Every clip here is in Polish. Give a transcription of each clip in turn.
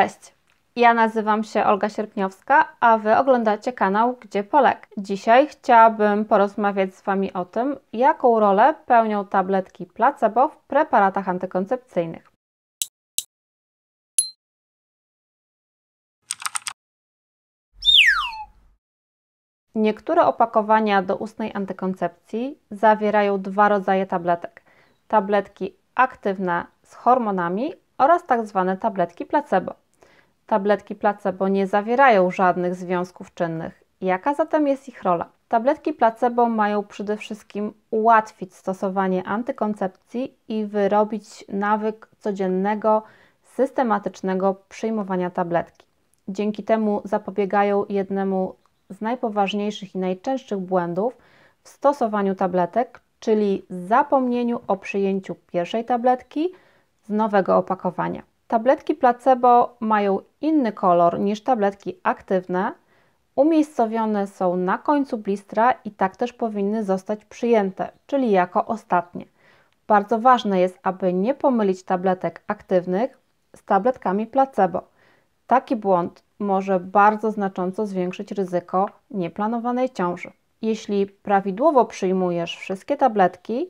Cześć! Ja nazywam się Olga Sierpniowska, a Wy oglądacie kanał Gdzie Polek. Dzisiaj chciałabym porozmawiać z Wami o tym, jaką rolę pełnią tabletki placebo w preparatach antykoncepcyjnych. Niektóre opakowania do ustnej antykoncepcji zawierają dwa rodzaje tabletek. Tabletki aktywne z hormonami oraz tzw. Tak tabletki placebo. Tabletki placebo nie zawierają żadnych związków czynnych. Jaka zatem jest ich rola? Tabletki placebo mają przede wszystkim ułatwić stosowanie antykoncepcji i wyrobić nawyk codziennego, systematycznego przyjmowania tabletki. Dzięki temu zapobiegają jednemu z najpoważniejszych i najczęstszych błędów w stosowaniu tabletek, czyli zapomnieniu o przyjęciu pierwszej tabletki z nowego opakowania. Tabletki placebo mają inny kolor niż tabletki aktywne, umiejscowione są na końcu blistra i tak też powinny zostać przyjęte, czyli jako ostatnie. Bardzo ważne jest, aby nie pomylić tabletek aktywnych z tabletkami placebo. Taki błąd może bardzo znacząco zwiększyć ryzyko nieplanowanej ciąży. Jeśli prawidłowo przyjmujesz wszystkie tabletki,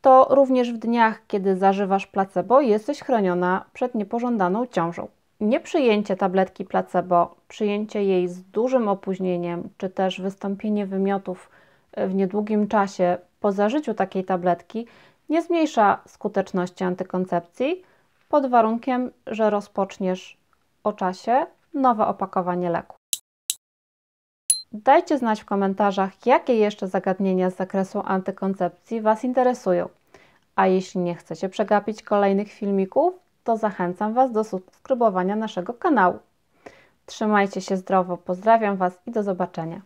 to również w dniach, kiedy zażywasz placebo, jesteś chroniona przed niepożądaną ciążą. Nieprzyjęcie tabletki placebo, przyjęcie jej z dużym opóźnieniem, czy też wystąpienie wymiotów e, w niedługim czasie po zażyciu takiej tabletki nie zmniejsza skuteczności antykoncepcji pod warunkiem, że rozpoczniesz o czasie nowe opakowanie leku. Dajcie znać w komentarzach, jakie jeszcze zagadnienia z zakresu antykoncepcji Was interesują. A jeśli nie chcecie przegapić kolejnych filmików, to zachęcam Was do subskrybowania naszego kanału. Trzymajcie się zdrowo, pozdrawiam Was i do zobaczenia.